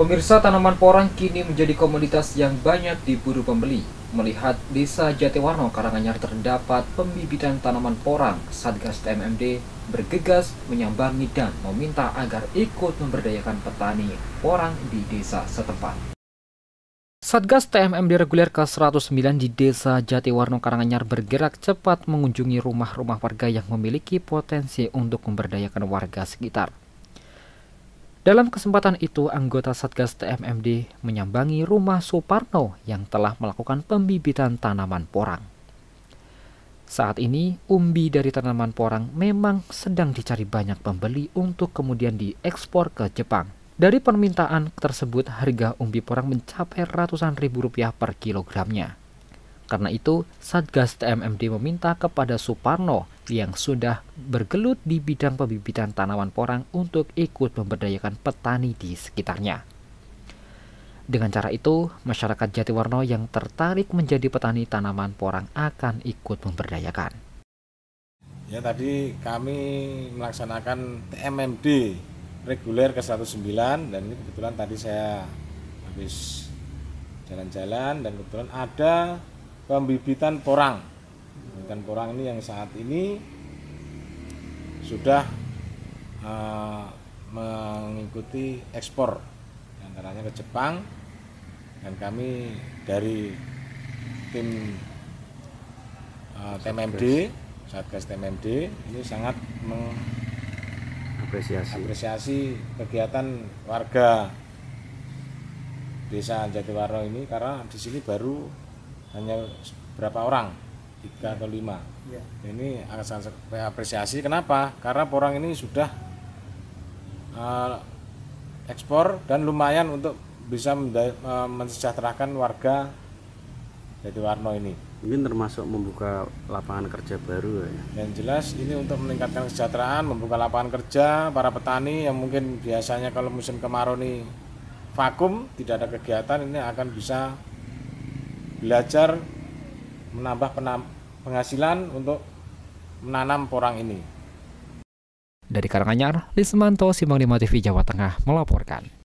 Pemirsa tanaman porang kini menjadi komoditas yang banyak diburu pembeli. Melihat desa Jatiwarno Karanganyar terdapat pembibitan tanaman porang, Satgas TMMD bergegas menyambangi dan meminta agar ikut memberdayakan petani porang di desa setempat. Satgas TMMD reguler ke-109 di Desa Jatiwarno Karanganyar bergerak cepat mengunjungi rumah-rumah warga yang memiliki potensi untuk memberdayakan warga sekitar. Dalam kesempatan itu, anggota Satgas TMMD menyambangi rumah Suparno yang telah melakukan pembibitan tanaman porang. Saat ini, umbi dari tanaman porang memang sedang dicari banyak pembeli untuk kemudian diekspor ke Jepang. Dari permintaan tersebut, harga umbi porang mencapai ratusan ribu rupiah per kilogramnya. Karena itu, Satgas TMMD meminta kepada Suparno yang sudah bergelut di bidang pembibitan tanaman porang untuk ikut memberdayakan petani di sekitarnya. Dengan cara itu, masyarakat Jatiwarno yang tertarik menjadi petani tanaman porang akan ikut memberdayakan. Ya tadi kami melaksanakan TMMD reguler ke 109 dan ini kebetulan tadi saya habis jalan-jalan dan kebetulan ada pembibitan porang pembibitan porang ini yang saat ini sudah uh, mengikuti ekspor antaranya ke Jepang dan kami dari tim uh, eh, TMMD Satgas TMMD ini sangat mengapresiasi apresiasi kegiatan warga Desa Jatiwaro ini karena di sini baru hanya berapa orang tiga iya. atau lima ya. ini akan sangat saya eh, apresiasi kenapa karena porang ini sudah uh, ekspor dan lumayan untuk bisa eh, mensejahterakan warga jadi Warno ini mungkin termasuk membuka lapangan kerja baru ya yang jelas ini untuk meningkatkan kesejahteraan membuka lapangan kerja para petani yang mungkin biasanya kalau musim kemarau nih vakum tidak ada kegiatan ini akan bisa belajar menambah penghasilan untuk menanam porang ini. Dari Karanganyar, Lismanto, Simang 5 TV, Jawa Tengah melaporkan.